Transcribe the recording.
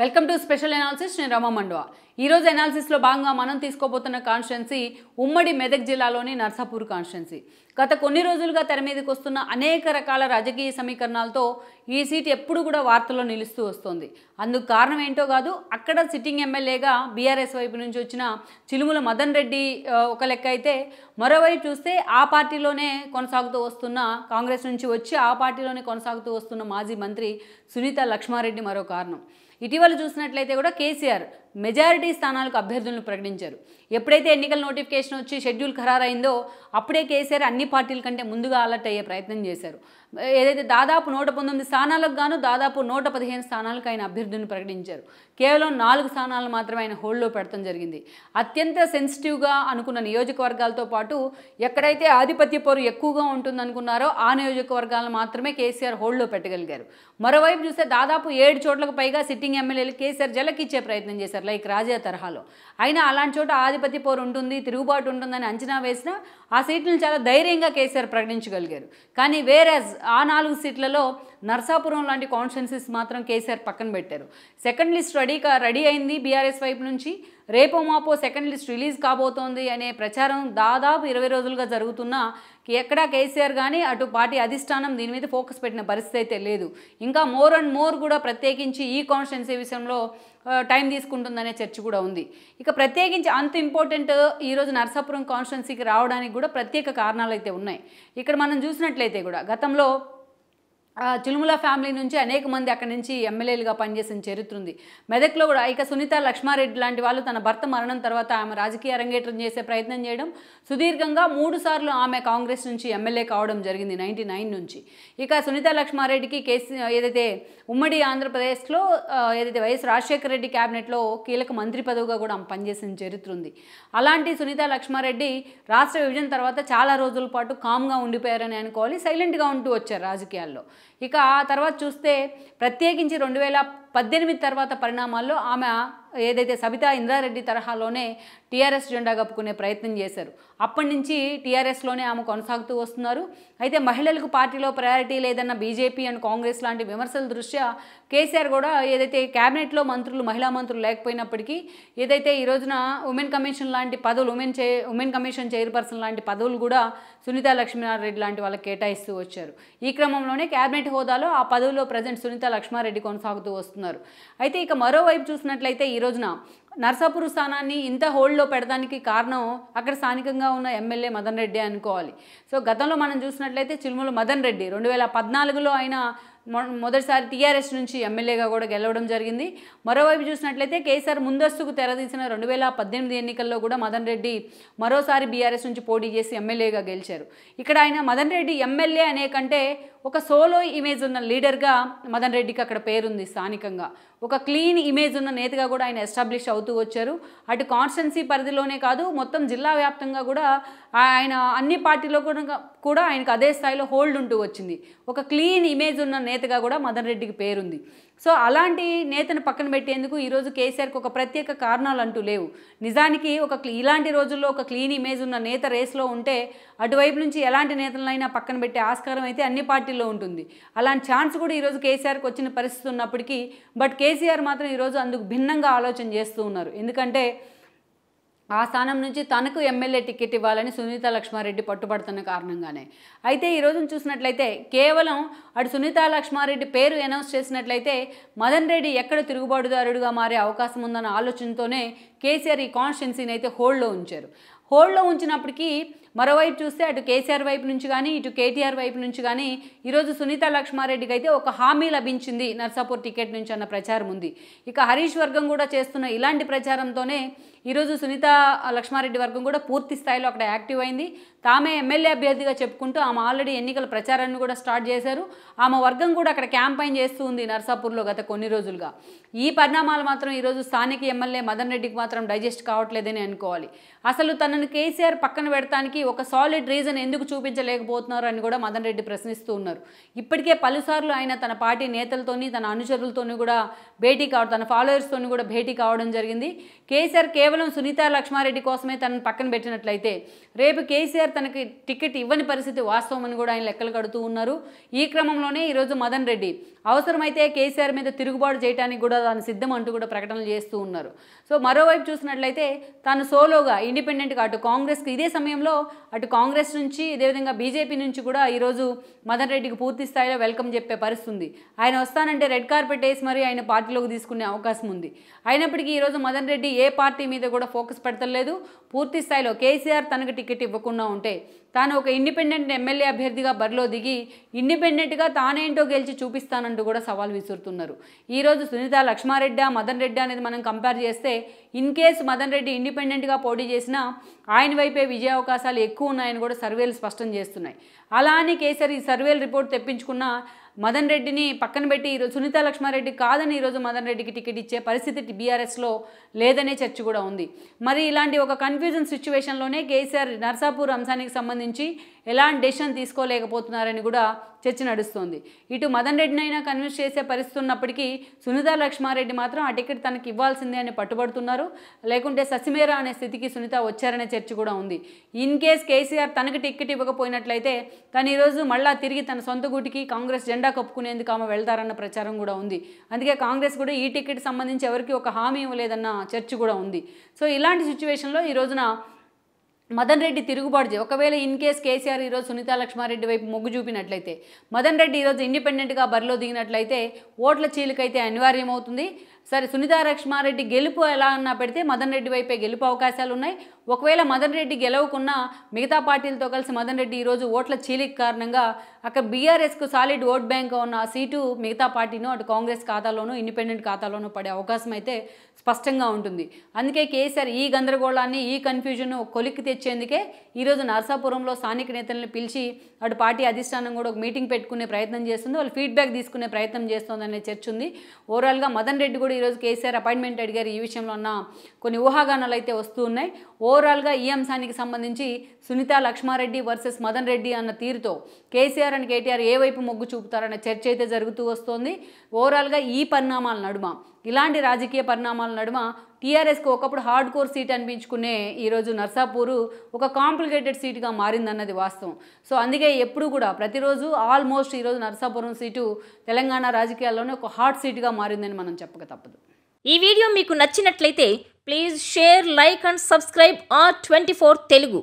welcome to special analysis నేను రమ రోజు ఈరోజు అనాలిసిస్లో భాగంగా మనం తీసుకోబోతున్న కాన్స్టిట్యున్సీ ఉమ్మడి మెదక్ జిల్లాలోని నర్సాపూర్ కాన్స్టిట్యున్సీ గత కొన్ని రోజులుగా తెర మీదకి వస్తున్న అనేక రకాల రాజకీయ సమీకరణాలతో ఈ సీట్ ఎప్పుడు కూడా వార్తల్లో నిలుస్తూ వస్తోంది అందుకు కారణం ఏంటో కాదు అక్కడ సిట్టింగ్ ఎమ్మెల్యేగా బీఆర్ఎస్ వైపు నుంచి వచ్చిన చిలుముల మదన్ రెడ్డి ఒక లెక్క అయితే మరోవైపు చూస్తే ఆ పార్టీలోనే కొనసాగుతూ వస్తున్న కాంగ్రెస్ నుంచి వచ్చి ఆ పార్టీలోనే కొనసాగుతూ వస్తున్న మాజీ మంత్రి సునీత లక్ష్మారెడ్డి మరో కారణం ఇటీవల చూసినట్లయితే కూడా కేసీఆర్ మెజారిటీ స్థానాలకు అభ్యర్థులను ప్రకటించారు ఎప్పుడైతే ఎన్నికల నోటిఫికేషన్ వచ్చి షెడ్యూల్ ఖరారైందో అప్పుడే కేసీఆర్ అన్ని పార్టీల కంటే ముందుగా అలర్ట్ అయ్యే ప్రయత్నం చేశారు ఏదైతే దాదాపు నూట పంతొమ్మిది స్థానాలకు గాను దాదాపు నూట పదిహేను స్థానాలకు ఆయన అభ్యర్థులను ప్రకటించారు కేవలం నాలుగు స్థానాలను మాత్రమే ఆయన హోల్డ్లో పెడతాం జరిగింది అత్యంత సెన్సిటివ్గా అనుకున్న నియోజకవర్గాలతో పాటు ఎక్కడైతే ఆధిపత్య పోరు ఎక్కువగా ఉంటుందనుకున్నారో ఆ నియోజకవర్గాలను మాత్రమే కేసీఆర్ హోల్డ్లో పెట్టగలిగారు మరోవైపు చూస్తే దాదాపు ఏడు చోట్లకు పైగా సిట్టింగ్ ఎమ్మెల్యేలు కేసీఆర్ జలకిచ్చే ప్రయత్నం చేశారు చేస్తారు లైక్ రాజా తరహాలో అయినా అలాంటి చోట ఆధిపత్య పోరు ఉంటుంది తిరుగుబాటు ఉంటుందని అంచనా వేసినా ఆ సీట్లను చాలా ధైర్యంగా కేసీఆర్ ప్రకటించగలిగారు కానీ వేరే ఆ నాలుగు సీట్లలో నర్సాపురం లాంటి కాన్స్టెన్సీస్ మాత్రం కేసీఆర్ పక్కన పెట్టారు సెకండ్ లిస్ట్ రెడీ రెడీ అయింది బీఆర్ఎస్ వైపు నుంచి రేపో మాపో సెకండ్ లిస్ట్ రిలీజ్ కాబోతోంది అనే ప్రచారం దాదాపు ఇరవై రోజులుగా జరుగుతున్నా ఎక్కడా కేసీఆర్ కానీ అటు పార్టీ అధిష్టానం దీని మీద ఫోకస్ పెట్టిన పరిస్థితి అయితే లేదు ఇంకా మోర్ అండ్ మోర్ కూడా ప్రత్యేకించి ఈ కాన్స్టెన్సీ విషయంలో టైం తీసుకుంటుందనే చర్చ కూడా ఉంది ఇక ప్రత్యేకించి అంత ఇంపార్టెంట్ ఈరోజు నర్సాపురం కాన్స్టెన్సీకి రావడానికి కూడా ప్రత్యేక కారణాలు అయితే ఉన్నాయి ఇక్కడ మనం చూసినట్లయితే కూడా గతంలో చిలుముల ఫ్యామిలీ నుంచి అనేక మంది అక్కడి నుంచి ఎమ్మెల్యేలుగా పనిచేసిన చరిత్ర ఉంది మెదక్లో కూడా ఇక సునీత లక్ష్మారెడ్డి లాంటి వాళ్ళు తన భర్త మరణం తర్వాత ఆమె రాజకీయ రంగేట్రం చేసే ప్రయత్నం చేయడం సుదీర్ఘంగా మూడు సార్లు ఆమె కాంగ్రెస్ నుంచి ఎమ్మెల్యే కావడం జరిగింది నైంటీ నైన్ నుంచి ఇక సునీత లక్ష్మారెడ్డికి కేసీ ఏదైతే ఉమ్మడి ఆంధ్రప్రదేశ్లో ఏదైతే వైఎస్ రాజశేఖర రెడ్డి క్యాబినెట్లో కీలక మంత్రి పదవిగా కూడా ఆమె పనిచేసిన చరిత్ర ఉంది అలాంటి సునీత లక్ష్మారెడ్డి రాష్ట్ర విభజన తర్వాత చాలా రోజుల పాటు కామ్గా ఉండిపోయారని అనుకోవాలి సైలెంట్గా ఉంటూ వచ్చారు రాజకీయాల్లో ఇక ఆ తర్వాత చూస్తే ప్రత్యేకించి రెండు వేల పద్దెనిమిది తర్వాత పరిణామాల్లో ఆమె ఏదైతే సబితా ఇంద్రారెడ్డి తరహాలోనే టీఆర్ఎస్ జెండా కప్పుకునే ప్రయత్నం చేశారు అప్పటి నుంచి టీఆర్ఎస్లోనే ఆమె కొనసాగుతూ వస్తున్నారు అయితే మహిళలకు పార్టీలో ప్రయారిటీ లేదన్న బీజేపీ అండ్ కాంగ్రెస్ లాంటి విమర్శల దృష్ట్యా కేసీఆర్ కూడా ఏదైతే క్యాబినెట్లో మంత్రులు మహిళా మంత్రులు లేకపోయినప్పటికీ ఏదైతే ఈ రోజున ఉమెన్ కమిషన్ లాంటి పదవులు ఉమెన్ చే ఉమెన్ కమిషన్ చైర్పర్సన్ లాంటి పదవులు కూడా సునీత లక్ష్మీనారాయణరెడ్డి లాంటి వాళ్ళకి కేటాయిస్తూ వచ్చారు ఈ క్రమంలోనే క్యాబినెట్ హోదాలో ఆ పదవుల్లో ప్రజెంట్ సునీత లక్ష్మారెడ్డి కొనసాగుతూ వస్తున్నారు అయితే ఇక మరోవైపు చూసినట్లయితే ఈ ఈరోజున నర్సాపూర్ స్థానాన్ని ఇంత హోల్డ్లో పెడడానికి కారణం అక్కడ స్థానికంగా ఉన్న ఎమ్మెల్యే మదన్ రెడ్డి అనుకోవాలి సో గతంలో మనం చూసినట్లయితే చిలుములు మదన్ రెడ్డి రెండు వేల పద్నాలుగులో ఆయన మొదటిసారి టీఆర్ఎస్ నుంచి ఎమ్మెల్యేగా కూడా గెలవడం జరిగింది మరోవైపు చూసినట్లయితే కేసీఆర్ ముందస్తుకు తెరదీసిన రెండు వేల పద్దెనిమిది ఎన్నికల్లో కూడా మదన్ రెడ్డి మరోసారి బీఆర్ఎస్ నుంచి పోటీ చేసి ఎమ్మెల్యేగా గెలిచారు ఇక్కడ ఆయన మదన్ రెడ్డి ఎమ్మెల్యే అనే కంటే ఒక సోలో ఇమేజ్ ఉన్న లీడర్గా మదన్ రెడ్డికి అక్కడ పేరుంది స్థానికంగా ఒక క్లీన్ ఇమేజ్ ఉన్న నేతగా కూడా ఆయన ఎస్టాబ్లిష్ అవుతూ వచ్చారు అటు కాన్స్టెన్సీ పరిధిలోనే కాదు మొత్తం జిల్లా వ్యాప్తంగా కూడా ఆయన అన్ని పార్టీలో కూడా కూడా ఆయనకు అదే స్థాయిలో హోల్డ్ ఉంటూ వచ్చింది ఒక క్లీన్ ఇమేజ్ ఉన్న నేతగా కూడా మదన్ రెడ్డికి పేరుంది సో అలాంటి నేతను పక్కన పెట్టేందుకు ఈరోజు కేసీఆర్కి ఒక ప్రత్యేక కారణాలు అంటూ లేవు నిజానికి ఒక ఇలాంటి రోజుల్లో ఒక క్లీన్ ఇమేజ్ ఉన్న నేత రేస్లో ఉంటే అటువైపు నుంచి ఎలాంటి నేతలనైనా పక్కన పెట్టే ఆస్కారం అయితే అన్ని పార్టీల్లో ఉంటుంది అలాంటి ఛాన్స్ కూడా ఈరోజు కేసీఆర్కి వచ్చిన పరిస్థితి ఉన్నప్పటికీ బట్ కేసీఆర్ మాత్రం ఈరోజు అందుకు భిన్నంగా ఆలోచన చేస్తూ ఉన్నారు ఎందుకంటే ఆ స్థానం నుంచి తనకు ఎమ్మెల్యే టికెట్ ఇవ్వాలని సునీత లక్ష్మారెడ్డి పట్టుబడుతున్న కారణంగానే అయితే ఈరోజు చూసినట్లయితే కేవలం అటు సునీత లక్ష్మారెడ్డి పేరు అనౌన్స్ చేసినట్లయితే మదన్ రెడ్డి ఎక్కడ తిరుగుబాటుదారుడుగా మారే అవకాశం ఉందన్న ఆలోచనతోనే కేసీఆర్ ఈ కాన్స్టిట్యున్సీని అయితే హోల్డ్లో ఉంచారు హోల్డ్లో ఉంచినప్పటికీ మరోవైపు చూస్తే అటు కేసీఆర్ వైపు నుంచి కానీ ఇటు కేటీఆర్ వైపు నుంచి కానీ ఈరోజు సునీత లక్ష్మారెడ్డికి అయితే ఒక హామీ లభించింది నర్సాపూర్ టికెట్ నుంచి అన్న ప్రచారం ఉంది ఇక హరీష్ వర్గం కూడా చేస్తున్న ఇలాంటి ప్రచారంతోనే ఈరోజు సునీత లక్ష్మారెడ్డి వర్గం కూడా పూర్తి స్థాయిలో అక్కడ యాక్టివ్ అయింది తామే ఎమ్మెల్యే అభ్యర్థిగా చెప్పుకుంటూ ఆమె ఆల్రెడీ ఎన్నికల ప్రచారాన్ని కూడా స్టార్ట్ చేశారు ఆమె వర్గం కూడా అక్కడ క్యాంపెయిన్ చేస్తూ ఉంది నర్సాపూర్లో గత కొన్ని రోజులుగా ఈ పరిణామాలు మాత్రం ఈరోజు స్థానిక ఎమ్మెల్యే మదన్ రెడ్డికి మాత్రం మాత్రం డైజెస్ట్ కావట్లేదని అనుకోవాలి అసలు తనను కేసీఆర్ పక్కన పెడతానికి ఒక సాలిడ్ రీజన్ ఎందుకు చూపించలేకపోతున్నారు అని కూడా మదన్ రెడ్డి ప్రశ్నిస్తూ ఉన్నారు ఇప్పటికే పలుసార్లు ఆయన తన పార్టీ నేతలతోని తన అనుచరులతోని కూడా భేటీ కావడం తన ఫాలోయర్స్తోని కూడా భేటీ కావడం జరిగింది కేసీఆర్ కేవలం సునీత లక్ష్మారెడ్డి కోసమే తనను పక్కన పెట్టినట్లయితే రేపు కేసీఆర్ తనకి టికెట్ ఇవ్వని పరిస్థితి వాస్తవం అని కూడా ఆయన లెక్కలు కడుతూ ఉన్నారు ఈ క్రమంలోనే ఈరోజు మదన్ రెడ్డి అవసరమైతే కేసీఆర్ మీద తిరుగుబాటు చేయడానికి కూడా తాను సిద్ధం అంటూ కూడా ప్రకటనలు చేస్తూ ఉన్నారు సో మరోవైపు వైపు చూసినట్లయితే తాను సోలోగా ఇండిపెండెంట్గా అటు కాంగ్రెస్కి ఇదే సమయంలో అటు కాంగ్రెస్ నుంచి ఇదేవిధంగా బీజేపీ నుంచి కూడా ఈరోజు మదన్ రెడ్డికి పూర్తి స్థాయిలో వెల్కమ్ చెప్పే పరిస్థితుంది ఆయన వస్తానంటే రెడ్ కార్పెట్ వేసి మరి ఆయన పార్టీలోకి తీసుకునే అవకాశం ఉంది అయినప్పటికీ ఈరోజు మదన్ రెడ్డి ఏ పార్టీ మీద కూడా ఫోకస్ పెడతలేదు పూర్తి స్థాయిలో కేసీఆర్ తనకు టికెట్ ఇవ్వకుండా ఉంటే తాను ఒక ఇండిపెండెంట్ ఎమ్మెల్యే అభ్యర్థిగా బరిలో దిగి ఇండిపెండెంట్గా తానేంటో గెలిచి చూపిస్తానంటూ కూడా సవాల్ విసురుతున్నారు ఈరోజు సునీత లక్ష్మారెడ్డి మదన్ రెడ్డి అనేది మనం కంపేర్ చేస్తే ఇన్ కేసు మదన్ రెడ్డి ఇండిపెండెంట్గా పోటీ చేసినా ఆయన వైపే విజయ అవకాశాలు ఎక్కువ ఉన్నాయని కూడా సర్వేలు స్పష్టం చేస్తున్నాయి అలా అని కేసరి సర్వేలు రిపోర్ట్ తెప్పించుకున్న మదన్ రెడ్డిని పక్కన పెట్టి ఈరోజు సునీత లక్ష్మారెడ్డి కాదని ఈరోజు మదన్ రెడ్డికి టికెట్ ఇచ్చే పరిస్థితి బీఆర్ఎస్లో లేదనే చర్చ కూడా ఉంది మరి ఇలాంటి ఒక కన్ఫ్యూజన్ సిచ్యువేషన్లోనే కేసీఆర్ నర్సాపూర్ అంశానికి సంబంధించి ఎలాంటి డెసిషన్ తీసుకోలేకపోతున్నారని కూడా చర్చ నడుస్తోంది ఇటు మదన్ రెడ్డినైనా కన్విన్స్ చేసే పరిస్థితి ఉన్నప్పటికీ సునీత లక్ష్మారెడ్డి మాత్రం ఆ టికెట్ తనకి ఇవ్వాల్సిందే అని పట్టుబడుతున్నారు లేకుంటే ససిమేరా అనే స్థితికి సునీత వచ్చారనే చర్చ కూడా ఉంది ఇన్ కేస్ కేసీఆర్ తనకి టికెట్ ఇవ్వకపోయినట్లయితే తను ఈరోజు మళ్ళా తిరిగి తన సొంత గూటికి కాంగ్రెస్ జెండా కప్పుకునేందుకు ఆమె వెళ్తారన్న ప్రచారం కూడా ఉంది అందుకే కాంగ్రెస్ కూడా ఈ టికెట్ సంబంధించి ఎవరికి ఒక హామీ ఇవ్వలేదన్న చర్చ కూడా ఉంది సో ఇలాంటి సిచ్యువేషన్లో ఈ రోజున మదన్ రెడ్డి తిరుగుబాటు ఒకవేళ ఇన్ కేస్ కేసీఆర్ ఈరోజు సునీతా లక్ష్మారెడ్డి వైపు మొగ్గు చూపినట్లయితే మదన్ రెడ్డి ఈరోజు ఇండిపెండెంట్గా బరిలో దిగినట్లయితే ఓట్ల చీలికైతే అనివార్యమవుతుంది సరే సునీతా లక్ష్మారెడ్డి గెలుపు ఎలా అన్నా పెడితే మదన్ రెడ్డి వైపే గెలుపు అవకాశాలు ఉన్నాయి ఒకవేళ మదన్ రెడ్డి గెలవకున్నా మిగతా పార్టీలతో కలిసి మదన్ రెడ్డి ఈరోజు ఓట్ల చీలిక కారణంగా అక్కడ బీఆర్ఎస్కు సాలిడ్ ఓట్ బ్యాంక్ ఉన్న ఆ సీటు మిగతా పార్టీను అటు కాంగ్రెస్ ఖాతాలోనూ ఇండిపెండెంట్ ఖాతాలోనూ పడే అవకాశం అయితే స్పష్టంగా ఉంటుంది అందుకే కేసీఆర్ ఈ గందరగోళాన్ని ఈ కన్ఫ్యూజన్ను కొలిక్కి తెచ్చేందుకే ఈరోజు నర్సాపురంలో స్థానిక నేతలను పిలిచి అటు పార్టీ అధిష్టానం కూడా ఒక మీటింగ్ పెట్టుకునే ప్రయత్నం చేస్తుంది వాళ్ళు ఫీడ్బ్యాక్ తీసుకునే ప్రయత్నం చేస్తుందనే చర్చ ఉంది ఓవరాల్గా మదన్ రెడ్డి కూడా కూడా ఈరోజు కేసీఆర్ అపాయింట్మెంట్ అడిగారు ఈ విషయంలో ఉన్న కొన్ని ఊహాగానాలు అయితే వస్తూ ఉన్నాయి ఓవరాల్గా ఈ అంశానికి సంబంధించి సునీత లక్ష్మారెడ్డి వర్సెస్ మదన్ రెడ్డి అన్న తీరుతో కేసీఆర్ అండ్ కేటీఆర్ ఏ వైపు మొగ్గు చూపుతారన్న చర్చ అయితే జరుగుతూ వస్తోంది ఓవరాల్గా ఈ పరిణామాల నడుమ ఇలాంటి రాజకీయ పరిణామాల నడుమ టీఆర్ఎస్కు ఒకప్పుడు హార్డ్ కోర్ సీట్ అనిపించుకునే ఈరోజు నర్సాపూరు ఒక కాంప్లికేటెడ్ సీటుగా మారిందన్నది వాస్తవం సో అందుకే ఎప్పుడు కూడా ప్రతిరోజు ఆల్మోస్ట్ ఈరోజు నర్సాపురం సీటు తెలంగాణ రాజకీయాల్లోనే ఒక హాట్ సీటుగా మారిందని మనం చెప్పక తప్పదు ఈ వీడియో మీకు నచ్చినట్లయితే please share like and subscribe R twenty four Telugu